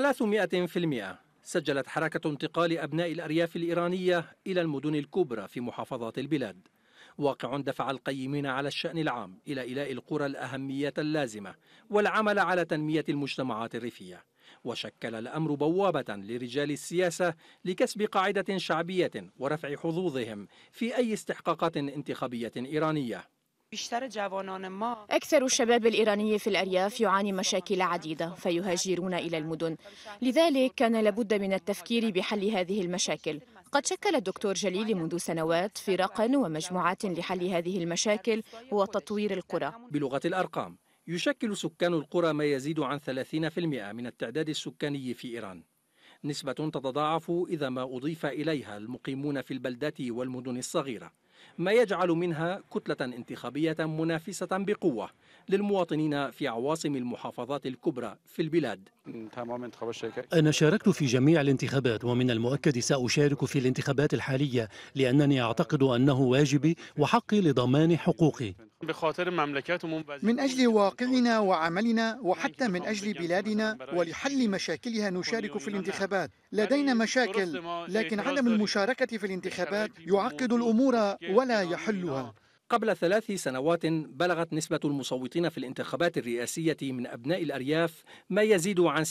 300 سجلت حركة انتقال أبناء الأرياف الإيرانية إلى المدن الكبرى في محافظات البلاد واقع دفع القيمين على الشأن العام إلى إيلاء القرى الأهمية اللازمة والعمل على تنمية المجتمعات الريفية وشكل الأمر بوابة لرجال السياسة لكسب قاعدة شعبية ورفع حظوظهم في أي استحقاقات انتخابية إيرانية أكثر الشباب الإيراني في الأرياف يعاني مشاكل عديدة فيهاجرون إلى المدن لذلك كان لابد من التفكير بحل هذه المشاكل قد شكل الدكتور جليل منذ سنوات فرقا ومجموعات لحل هذه المشاكل وتطوير القرى بلغة الأرقام يشكل سكان القرى ما يزيد عن 30% من التعداد السكاني في إيران نسبة تتضاعف إذا ما أضيف إليها المقيمون في البلدات والمدن الصغيرة ما يجعل منها كتلة انتخابية منافسة بقوة للمواطنين في عواصم المحافظات الكبرى في البلاد أنا شاركت في جميع الانتخابات ومن المؤكد سأشارك في الانتخابات الحالية لأنني أعتقد أنه واجبي وحقي لضمان حقوقي بخاطر من أجل واقعنا وعملنا وحتى من أجل بلادنا ولحل مشاكلها نشارك في الانتخابات لدينا مشاكل لكن عدم المشاركة في الانتخابات يعقد الأمور ولا يحلها قبل ثلاث سنوات بلغت نسبة المصوتين في الانتخابات الرئاسية من أبناء الأرياف ما يزيد عن 60%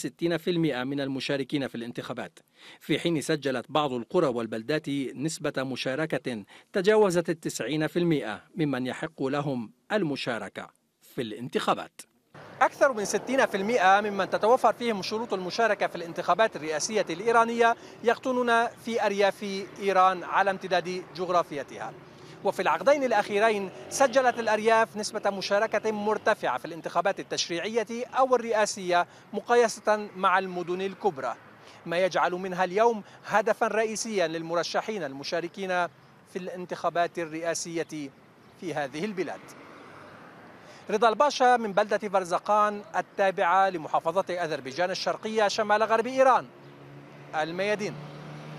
من المشاركين في الانتخابات في حين سجلت بعض القرى والبلدات نسبة مشاركة تجاوزت 90% ممن يحق لهم المشاركة في الانتخابات أكثر من 60% ممن تتوفر فيهم شروط المشاركة في الانتخابات الرئاسية الإيرانية يقطنون في أرياف إيران على امتداد جغرافيتها وفي العقدين الأخيرين سجلت الأرياف نسبة مشاركة مرتفعة في الانتخابات التشريعية أو الرئاسية مقايسة مع المدن الكبرى ما يجعل منها اليوم هدفا رئيسيا للمرشحين المشاركين في الانتخابات الرئاسية في هذه البلاد رضا الباشا من بلدة فرزقان التابعة لمحافظة أذربيجان الشرقية شمال غرب إيران الميادين